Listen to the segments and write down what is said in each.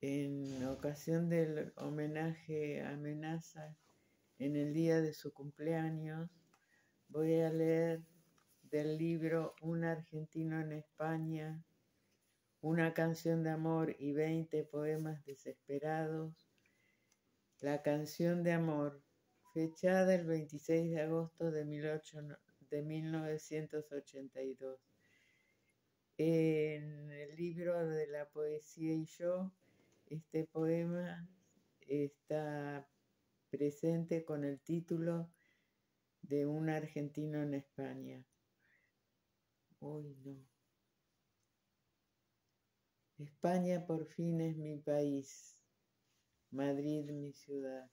en ocasión del homenaje a Menaza, en el día de su cumpleaños, voy a leer del libro Un argentino en España, una canción de amor y 20 poemas desesperados, la canción de amor, fechada el 26 de agosto de, de 1982. En el libro de la poesía y yo, este poema está presente con el título de Un argentino en España. no. España por fin es mi país, Madrid mi ciudad.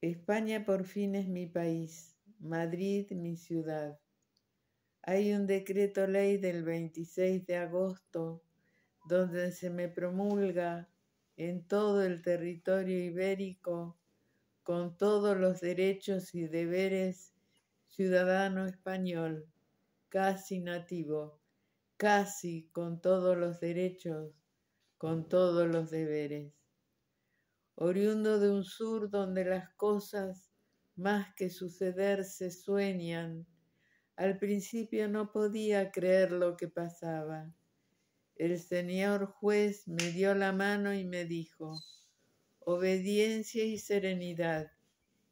España por fin es mi país, Madrid mi ciudad. Hay un decreto ley del 26 de agosto donde se me promulga en todo el territorio ibérico con todos los derechos y deberes ciudadano español, casi nativo, casi con todos los derechos, con todos los deberes. Oriundo de un sur donde las cosas más que suceder se sueñan al principio no podía creer lo que pasaba. El señor juez me dio la mano y me dijo, obediencia y serenidad,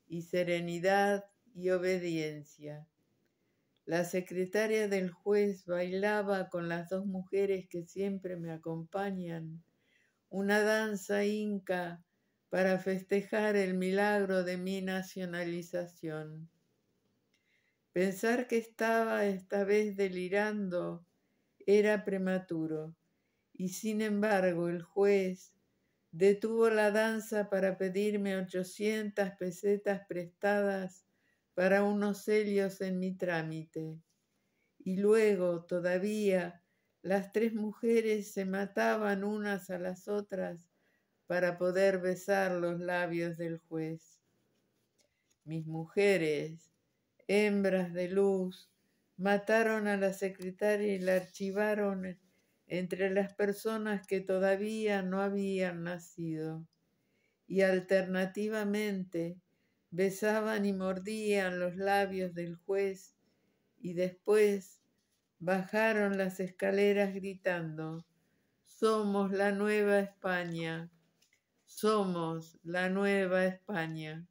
y serenidad y obediencia. La secretaria del juez bailaba con las dos mujeres que siempre me acompañan una danza inca para festejar el milagro de mi nacionalización. Pensar que estaba esta vez delirando era prematuro, y sin embargo el juez detuvo la danza para pedirme ochocientas pesetas prestadas para unos celios en mi trámite. Y luego, todavía, las tres mujeres se mataban unas a las otras para poder besar los labios del juez. Mis mujeres, hembras de luz, mataron a la secretaria y la archivaron entre las personas que todavía no habían nacido. Y alternativamente besaban y mordían los labios del juez y después bajaron las escaleras gritando, somos la nueva España, somos la nueva España.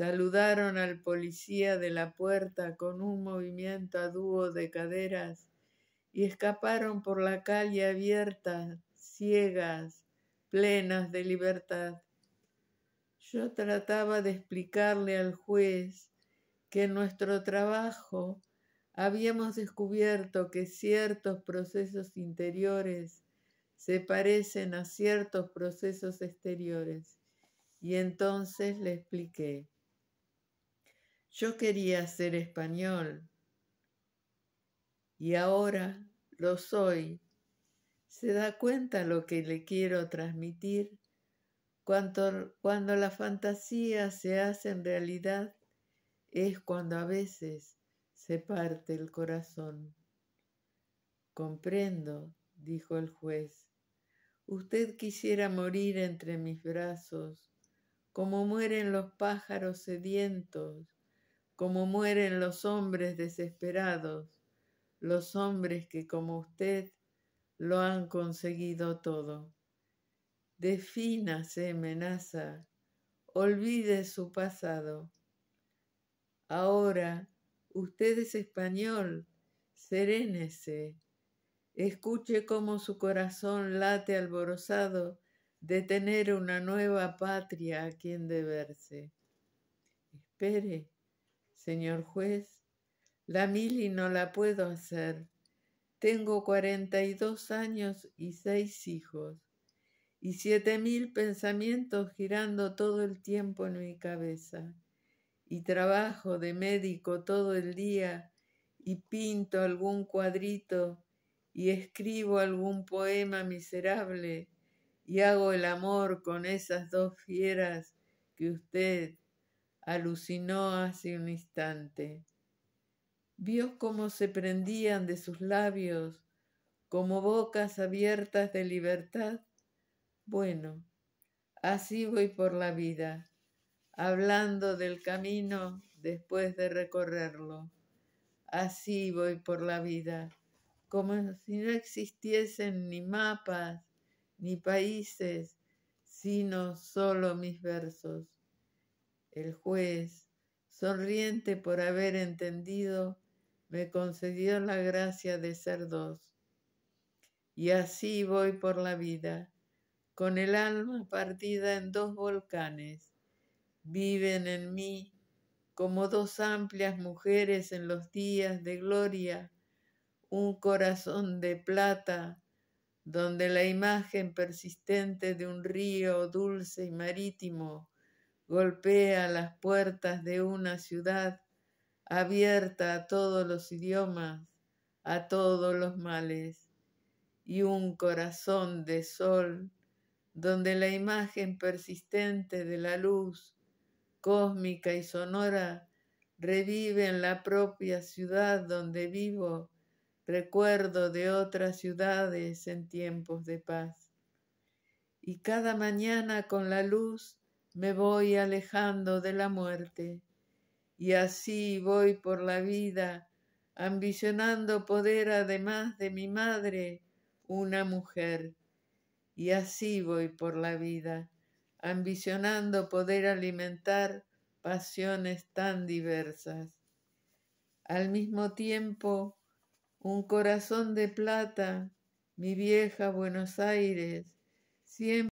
Saludaron al policía de la puerta con un movimiento a dúo de caderas y escaparon por la calle abierta, ciegas, plenas de libertad. Yo trataba de explicarle al juez que en nuestro trabajo habíamos descubierto que ciertos procesos interiores se parecen a ciertos procesos exteriores. Y entonces le expliqué. Yo quería ser español y ahora lo soy. ¿Se da cuenta lo que le quiero transmitir? Cuando, la fantasía se se en realidad es cuando a veces se parte el corazón. Comprendo, dijo el juez. Usted quisiera morir entre mis brazos, como mueren los pájaros sedientos como mueren los hombres desesperados, los hombres que como usted lo han conseguido todo. Defínase, amenaza, olvide su pasado. Ahora, usted es español, serénese, escuche cómo su corazón late alborozado de tener una nueva patria a quien deberse. Espere señor juez. La y no la puedo hacer. Tengo cuarenta y dos años y seis hijos, y siete mil pensamientos girando todo el tiempo en mi cabeza, y trabajo de médico todo el día, y pinto algún cuadrito, y escribo algún poema miserable, y hago el amor con esas dos fieras que usted, alucinó hace un instante. Vio cómo se prendían de sus labios, como bocas abiertas de libertad. Bueno, así voy por la vida, hablando del camino después de recorrerlo. Así voy por la vida, como si no existiesen ni mapas, ni países, sino solo mis versos el juez, sonriente por haber entendido, me concedió la gracia de ser dos. Y así voy por la vida, con el alma partida en dos volcanes. Viven en mí como dos amplias mujeres en los días de gloria, un corazón de plata, donde la imagen persistente de un río dulce y marítimo golpea las puertas de una ciudad abierta a todos los idiomas, a todos los males, y un corazón de sol donde la imagen persistente de la luz cósmica y sonora revive en la propia ciudad donde vivo, recuerdo de otras ciudades en tiempos de paz. Y cada mañana con la luz me voy alejando de la muerte y así voy por la vida, ambicionando poder además de mi madre, una mujer. Y así voy por la vida, ambicionando poder alimentar pasiones tan diversas. Al mismo tiempo, un corazón de plata, mi vieja Buenos Aires, siempre